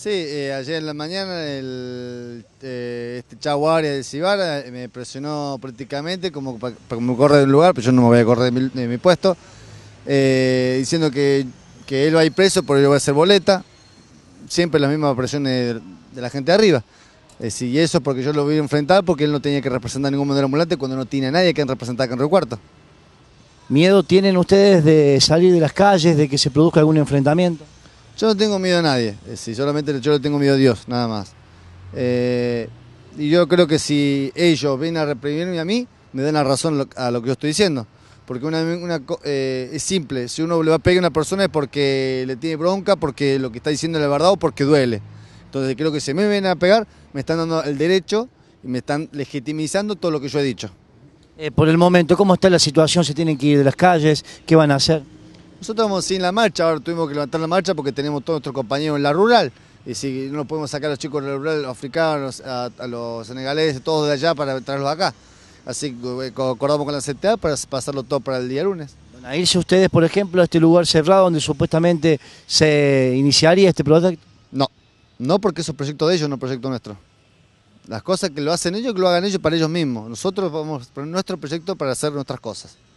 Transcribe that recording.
Sí, eh, ayer en la mañana el, eh, este Chavo de de eh, me presionó prácticamente como para que me corra del lugar, pero yo no me voy a correr de mi, puesto, eh, diciendo que, que, él va a ir preso porque yo voy a hacer boleta. Siempre las mismas presiones de, la gente de arriba. y eso porque yo lo voy a enfrentar porque él no tenía que representar ningún modelo ambulante cuando no tiene a nadie que representar acá en Río Cuarto. ¿Miedo tienen ustedes de salir de las calles, de que se produzca algún enfrentamiento? Yo no tengo miedo a nadie, si solamente yo le tengo miedo a Dios, nada más. Eh, y yo creo que si ellos vienen a reprimirme a mí, me dan la razón a lo que yo estoy diciendo. Porque una, una eh, es simple, si uno le va a pegar a una persona es porque le tiene bronca, porque lo que está diciendo es la verdad o porque duele. Entonces creo que si me vienen a pegar, me están dando el derecho y me están legitimizando todo lo que yo he dicho. Eh, por el momento, ¿cómo está la situación? ¿Se tienen que ir de las calles? ¿Qué van a hacer? Nosotros estamos sin la marcha, ahora tuvimos que levantar la marcha porque tenemos todos nuestros compañeros en la rural. Y si no podemos sacar a los chicos de la rural, africanos, a, los senegaleses, todos de allá para traerlos acá. Así que eh, acordamos con la CTA para pasarlo todo para el día lunes. Van a irse ustedes, por ejemplo, a este lugar cerrado donde supuestamente se iniciaría este proyecto. No, no porque eso es proyecto de ellos, no es proyecto nuestro. Las cosas que lo hacen ellos, que lo hagan ellos para ellos mismos. Nosotros vamos a poner nuestro proyecto para hacer nuestras cosas.